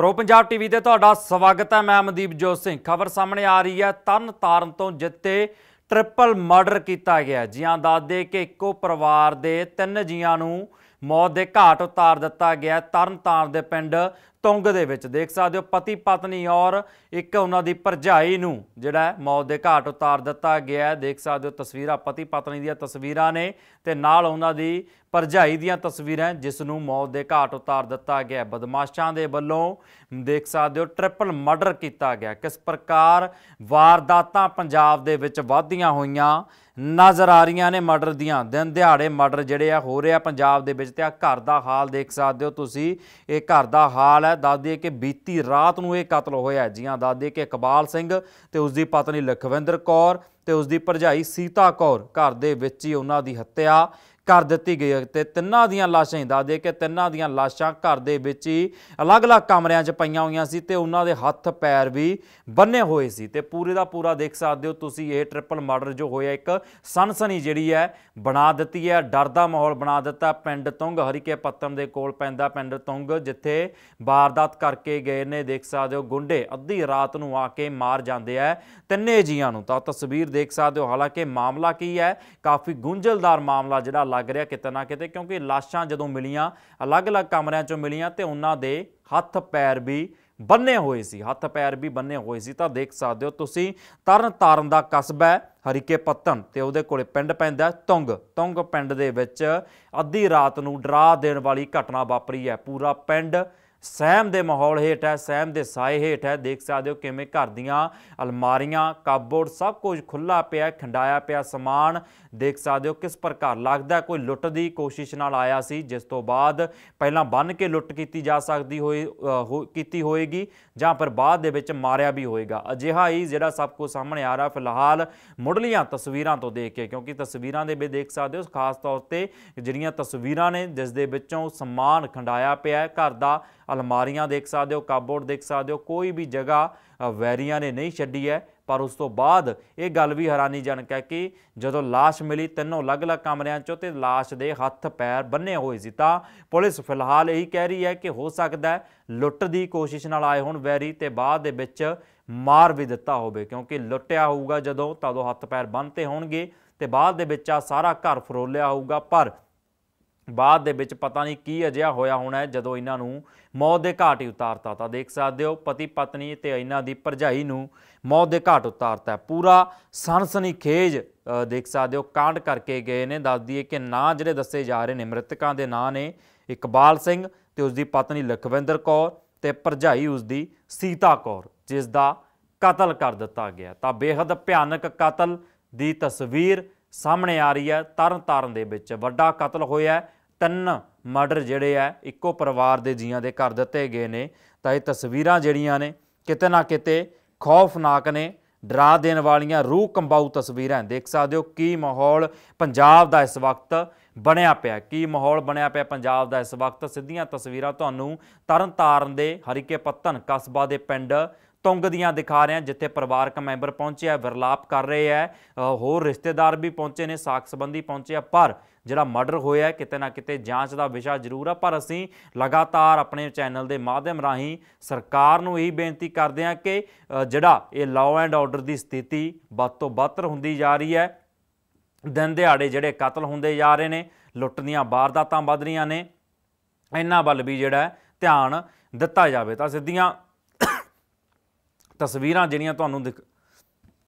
pro Punjab TV ਤੇ ਤੁਹਾਡਾ ਸਵਾਗਤ ਹੈ ਮੈਂ ਮਨਦੀਪ ਜੋਤ ਸਿੰਘ ਖਬਰ ਸਾਹਮਣੇ ਆ ਰਹੀ ਹੈ ਤਨ ਤਾਰਨ ਤੋਂ ਜਿੱਤੇ ਟ੍ਰਿਪਲ ਮਰਡਰ ਕੀਤਾ ਗਿਆ ਜੀਆਂ ਦੇ ਕਿ ਇੱਕੋ ਪਰਿਵਾਰ ਦੇ ਤਿੰਨ ਜੀਆਂ ਨੂੰ ਮੌਤ ਦੇ ਘਾਟ ਉਤਾਰ ਦਿੱਤਾ ਗਿਆ ਤਰਨਤਾਰਨ ਦੇ ਪਿੰਡ ਤੁੰਗ ਦੇ ਵਿੱਚ ਦੇਖ ਸਕਦੇ ਹੋ ਪਤੀ ਪਤਨੀ ਔਰ ਇੱਕ ਉਹਨਾਂ ਦੀ ਭਰਜਾਈ ਨੂੰ ਜਿਹੜਾ ਮੌਤ ਦੇ ਘਾਟ ਉਤਾਰ ਦਿੱਤਾ ਗਿਆ ਦੇਖ ਸਕਦੇ ਹੋ ਤਸਵੀਰਾਂ ਪਤੀ ਪਤਨੀ ਦੀਆਂ ਤਸਵੀਰਾਂ ਨੇ ਤੇ ਨਾਲ ਉਹਨਾਂ ਦੀ ਭਰਜਾਈ ਦੀਆਂ ਤਸਵੀਰਾਂ ਜਿਸ ਨੂੰ ਮੌਤ ਦੇ ਘਾਟ ਉਤਾਰ ਦਿੱਤਾ ਗਿਆ ਬਦਮਾਸ਼ਾਂ ਦੇ ਵੱਲੋਂ ਦੇਖ ਸਕਦੇ ਹੋ ਟ੍ਰਿਪਲ ਮਰਡਰ ਕੀਤਾ ਗਿਆ ਕਿਸ ਪ੍ਰਕਾਰ ਵਾਰਦਾਤਾਂ ਪੰਜਾਬ ਦੇ ਵਿੱਚ ਵਧਦੀਆਂ ਹੋਈਆਂ ਨਜ਼ਰ ਆ ਰਹੀਆਂ ਨੇ ਮਰਡਰ ਦੀਆਂ ਦਿਨ ਦਿਹਾੜੇ ਮਰਡਰ ਜਿਹੜੇ ਆ ਹੋ ਰਿਹਾ ਪੰਜਾਬ ਦੇ ਵਿੱਚ ਤੇ ਆ ਘਰ ਦਾ ਹਾਲ ਦੇਖ ਸਕਦੇ ਹੋ ਤੁਸੀਂ ਇਹ ਘਰ ਦਾ ਹਾਲ ਹੈ ਦੱਸ ਦਈਏ ਕਿ ਬੀਤੀ ਰਾਤ ਨੂੰ ਇਹ ਕਤਲ ਹੋਇਆ ਹੈ ਜੀਆਂ ਦੱਸ ਦਈਏ ਕਿ ਇਕਬਾਲ ਸਿੰਘ ਤੇ ਉਸ ਦੀ ਪਤਨੀ ਲਖਵਿੰਦਰ ਕੌਰ ਤੇ ਉਸ ਦੀ ਭਰਜਾਈ ਸੀਤਾ ਕੌਰ ਘਰ ਦੇ ਵਿੱਚ ਹੀ ਉਹਨਾਂ ਦੀ ਹੱਤਿਆ ਕਰ ਦਿੱਤੀ ਗਈ ਤੇ ਤਿੰਨਾਂ ਦੀਆਂ ਲਾਸ਼ਾਂ ਦਾ ਦੇ ਕਿ ਤਿੰਨਾਂ ਦੀਆਂ ਲਾਸ਼ਾਂ ਘਰ ਦੇ ਵਿੱਚ ਹੀ ਅਲੱਗ-ਅਲੱਗ ਕਮਰਿਆਂ 'ਚ ਪਈਆਂ ਹੋਈਆਂ ਸੀ ਤੇ ਉਹਨਾਂ ਦੇ ਹੱਥ ਪੈਰ ਵੀ ਬੰਨੇ ਹੋਏ ਸੀ ਤੇ ਪੂਰੇ ਦਾ ਪੂਰਾ ਦੇਖ ਸਕਦੇ ਹੋ ਤੁਸੀਂ ਇਹ ਟ੍ਰਿਪਲ ਮਰਡਰ ਜੋ ਹੋਇਆ ਇੱਕ ਸਨਸਨੀ ਜਿਹੜੀ ਹੈ ਬਣਾ ਦਿੱਤੀ ਹੈ ਡਰ ਦਾ ਮਾਹੌਲ ਬਣਾ ਦਿੱਤਾ ਪਿੰਡ ਤੁੰਗ ਹਰੀਕੇ ਪੱਤਮ ਦੇ ਕੋਲ ਪੈਂਦਾ ਪਿੰਡ ਤੁੰਗ ਜਿੱਥੇ ਬਾਰਦਾਤ ਕਰਕੇ ਗਏ ਨੇ ਦੇਖ ਸਕਦੇ ਹੋ ਗੁੰਡੇ ਅੱਧੀ ਰਾਤ ਨੂੰ ਆ ਕੇ ਮਾਰ ਜਾਂਦੇ ਆ ਤਿੰਨੇ ਜੀਆਂ ਨੂੰ ਤਾਂ ਤਸਵੀਰ ਦੇਖ ਸਕਦੇ ਹੋ ਹਾਲਾਂਕਿ ਮਾਮਲਾ ਕੀ ਹੈ ਕਾਫੀ ਗੁੰਝਲਦਾਰ ਮਾਮਲਾ ਜਿਹੜਾ ਲੱਗ ਰਿਹਾ ਕਿਤੇ ਨਾ ਕਿਤੇ ਕਿਉਂਕਿ ਲਾਸ਼ਾਂ ਜਦੋਂ ਮਿਲੀਆਂ ਅਲੱਗ-ਅਲੱਗ ਕਮਰਿਆਂ ਚੋਂ ਮਿਲੀਆਂ ਤੇ ਉਹਨਾਂ ਦੇ ਹੱਥ ਪੈਰ ਵੀ ਬੰਨੇ ਹੋਏ ਸੀ ਹੱਥ ਪੈਰ ਵੀ ਬੰਨੇ ਹੋਏ ਸੀ ਤਾਂ ਦੇਖ ਸਕਦੇ ਹੋ ਤੁਸੀਂ ਤਰਨ ਤਾਰਨ ਦਾ ਕਸਬਾ ਹਰੀਕੇ ਪੱਤਨ ਤੇ ਉਹਦੇ ਕੋਲੇ ਪਿੰਡ ਪੈਂਦਾ ਤੁੰਗ ਤੁੰਗ ਪਿੰਡ ਦੇ ਵਿੱਚ ਅੱਧੀ ਰਾਤ ਨੂੰ ਡਰਾ ਦੇਣ ਵਾਲੀ ਘਟਨਾ ਵਾਪਰੀ ਹੈ ਪੂਰਾ ਪਿੰਡ ਸਹਿਮ ਦੇ ਮਾਹੌਲ ਹੇਠ ਹੈ ਸਹਿਮ ਦੇ ਸਾਏ ਹੇਠ ਹੈ ਦੇਖ ਸਕਦੇ ਹੋ ਕਿਵੇਂ ਘਰ ਦੀਆਂ ਅਲਮਾਰੀਆਂ ਕਬੋਰਡ ਸਭ ਕੁਝ ਖੁੱਲਾ ਪਿਆ ਖੰਡਾਇਆ ਪਿਆ ਸਮਾਨ ਦੇਖ ਸਕਦੇ ਹੋ ਕਿਸ ਪ੍ਰਕਾਰ ਲੱਗਦਾ ਕੋਈ ਲੁੱਟ ਦੀ ਕੋਸ਼ਿਸ਼ ਨਾਲ ਆਇਆ ਸੀ ਜਿਸ ਤੋਂ ਬਾਅਦ ਪਹਿਲਾਂ ਬੰਨ ਕੇ ਲੁੱਟ ਕੀਤੀ ਜਾ ਸਕਦੀ ਹੋਈ ਕੀਤੀ ਹੋਏਗੀ ਜਾਂ ਫਿਰ ਬਾਅਦ ਦੇ ਵਿੱਚ ਮਾਰਿਆ ਵੀ ਹੋਏਗਾ ਅਜਿਹਾ ਹੀ ਜਿਹੜਾ ਸਭ ਕੁਝ ਸਾਹਮਣੇ ਆ ਰਿਹਾ ਫਿਲਹਾਲ ਮੁੱਢਲੀਆਂ ਤਸਵੀਰਾਂ ਤੋਂ ਦੇਖ ਕੇ ਕਿਉਂਕਿ ਤਸਵੀਰਾਂ ਦੇ ਵਿੱਚ ਦੇਖ ਸਕਦੇ ਹੋ ਖਾਸ ਤੌਰ ਤੇ ਜਿਹੜੀਆਂ ਤਸਵੀਰਾਂ ਨੇ ਜਿਸ ਦੇ ਵਿੱਚੋਂ ਸਮਾਨ ਖੰਡਾਇਆ ਪਿਆ ਹੈ ਘਰ ਦਾ ਅਲਮਾਰੀਆਂ ਦੇਖ ਸਕਦੇ ਹੋ ਕਾਬੋਰਡ ਦੇਖ ਸਕਦੇ ਹੋ ਕੋਈ ਵੀ ਜਗ੍ਹਾ ਵੈਰੀਆਂ ਨੇ ਨਹੀਂ ਛੱਡੀ ਹੈ ਪਰ ਉਸ ਤੋਂ ਬਾਅਦ ਇਹ ਗੱਲ ਵੀ ਹੈਰਾਨੀਜਨਕ ਹੈ ਕਿ ਜਦੋਂ লাশ ਮਿਲੀ ਤਿੰਨੋਂ ਅਲੱਗ-ਅਲੱਗ ਕਮਰਿਆਂ 'ਚੋਂ ਤੇ লাশ ਦੇ ਹੱਥ ਪੈਰ ਬੰਨੇ ਹੋਏ ਸੀ ਤਾਂ ਪੁਲਿਸ ਫਿਲਹਾਲ ਇਹੀ ਕਹਿ ਰਹੀ ਹੈ ਕਿ ਹੋ ਸਕਦਾ ਹੈ ਲੁੱਟ ਦੀ ਕੋਸ਼ਿਸ਼ ਨਾਲ ਆਏ ਹੋਣ ਵੈਰੀ ਤੇ ਬਾਅਦ ਦੇ ਵਿੱਚ ਮਾਰ ਵੀ ਦਿੱਤਾ ਹੋਵੇ ਕਿਉਂਕਿ ਲੁੱਟਿਆ ਹੋਊਗਾ ਜਦੋਂ ਤਦੋਂ ਹੱਥ ਪੈਰ ਬੰਨਤੇ ਹੋਣਗੇ ਤੇ ਬਾਅਦ ਦੇ ਵਿੱਚ ਆ ਸਾਰਾ ਘਰ ਫਰੋਲਿਆ ਹੋਊਗਾ ਪਰ ਬਾਅਦ ਦੇ ਵਿੱਚ ਪਤਾ ਨਹੀਂ ਕੀ ਅਜਿਹਾ ਹੋਇਆ ਹੋਣਾ ਜਦੋਂ ਇਹਨਾਂ ਨੂੰ ਮੌਤ ਦੇ ਘਾਟ ਹੀ ਉਤਾਰਤਾ ਤਾਂ ਦੇਖ ਸਕਦੇ ਹੋ ਪਤੀ ਪਤਨੀ ਤੇ ਇਹਨਾਂ ਦੀ ਭਰਜਾਈ ਨੂੰ ਮੌਤ ਦੇ ਘਾਟ ਉਤਾਰਤਾ ਪੂਰਾ ਖੇਜ ਦੇਖ ਸਕਦੇ ਹੋ ਕਾਂਡ ਕਰਕੇ ਗਏ ਨੇ ਦੱਸ ਦਈਏ ਕਿ ਨਾਂ ਜਿਹੜੇ ਦੱਸੇ ਜਾ ਰਹੇ ਨੇ ਮ੍ਰਿਤਕਾਂ ਦੇ ਨਾਂ ਨੇ ਇਕਬਾਲ ਸਿੰਘ ਤੇ ਉਸ ਦੀ ਪਤਨੀ ਲਖਵਿੰਦਰ ਕੌਰ ਤੇ ਭਰਜਾਈ ਉਸ ਦੀ ਸੀਤਾ ਕੌਰ ਜਿਸ ਦਾ ਕਤਲ ਕਰ ਦਿੱਤਾ ਗਿਆ ਤਾਂ ਬੇहद ਭਿਆਨਕ ਕਤਲ ਦੀ ਤਸਵੀਰ ਸਾਹਮਣੇ ਆ ਰਹੀ ਹੈ ਤਰਨ ਤਾਰਨ ਦੇ ਵਿੱਚ ਵੱਡਾ ਕਤਲ ਹੋਇਆ ਤਿੰਨ ਮਰਡਰ ਜਿਹੜੇ ਆ ਇੱਕੋ ਪਰਿਵਾਰ ਦੇ ਜੀਆਂ ਦੇ ਕਰ ਦਿੱਤੇ ਗਏ ਨੇ ਤਾਂ ਇਹ ਤਸਵੀਰਾਂ ਜਿਹੜੀਆਂ ਨੇ ਕਿਤੇ ਨਾ ਕਿਤੇ ਖੌਫਨਾਕ ਨੇ ਡਰਾ ਦੇਣ ਵਾਲੀਆਂ ਰੂਹ ਕੰਬਾਉ ਤਸਵੀਰਾਂ ਦੇਖ ਸਕਦੇ ਹੋ ਕੀ ਮਾਹੌਲ ਪੰਜਾਬ ਦਾ ਇਸ ਵਕਤ ਬਣਿਆ ਪਿਆ ਕੀ ਮਾਹੌਲ ਬਣਿਆ ਪਿਆ ਪੰਜਾਬ ਦਾ ਇਸ ਵਕਤ ਸਿੱਧੀਆਂ ਤਸਵੀਰਾਂ ਤੁਹਾਨੂੰ ਤਰਨਤਾਰਨ ਦੇ ਹਰੀਕੇ ਪੱਤਨ ਕਸਬਾ ਦੇ ਪਿੰਡ ਤੁੰਗ ਦੀਆਂ ਦਿਖਾ ਰਹੇ ਹਾਂ ਜਿੱਥੇ ਪਰਿਵਾਰਕ ਮੈਂਬਰ ਪਹੁੰਚਿਆ ਵਿਰਲਾਪ ਕਰ ਰਹੇ ਹੈ ਹੋਰ ਰਿਸ਼ਤੇਦਾਰ ਵੀ ਪਹੁੰਚੇ ਨੇ ਸਾਖ ਸੰਬੰਧੀ ਆ ਪਰ ਜਿਹੜਾ ਮਰਡਰ ਹੋਇਆ ਕਿਤੇ ਨਾ ਕਿਤੇ ਜਾਂਚ ਦਾ ਵਿਸ਼ਾ ਜ਼ਰੂਰ ਆ ਪਰ ਅਸੀਂ ਲਗਾਤਾਰ ਆਪਣੇ ਚੈਨਲ ਦੇ ਮਾਧਿਅਮ ਰਾਹੀਂ ਸਰਕਾਰ ਨੂੰ ਇਹ ਬੇਨਤੀ ਕਰਦੇ ਹਾਂ ਕਿ ਜਿਹੜਾ ਇਹ ਲਾਅ ਐਂਡ ਆਰਡਰ ਦੀ ਸਥਿਤੀ ਵੱਧ ਤੋਂ ਵੱਧ ਹੁੰਦੀ ਜਾ ਰਹੀ ਹੈ ਦਿਨ ਦਿਹਾੜੇ ਜਿਹੜੇ ਕਤਲ ਹੁੰਦੇ ਜਾ ਰਹੇ ਨੇ ਲੁੱਟ ਦੀਆਂ ਵਾਰਦਾਤਾਂ ਵੱਧ ਰਹੀਆਂ ਨੇ ਇਹਨਾਂ ਵੱਲ ਵੀ ਜਿਹੜਾ ਧਿਆਨ ਦਿੱਤਾ ਜਾਵੇ ਤਾਂ ਸਿੱਧੀਆਂ ਤਸਵੀਰਾਂ ਜਿਹੜੀਆਂ ਤੁਹਾਨੂੰ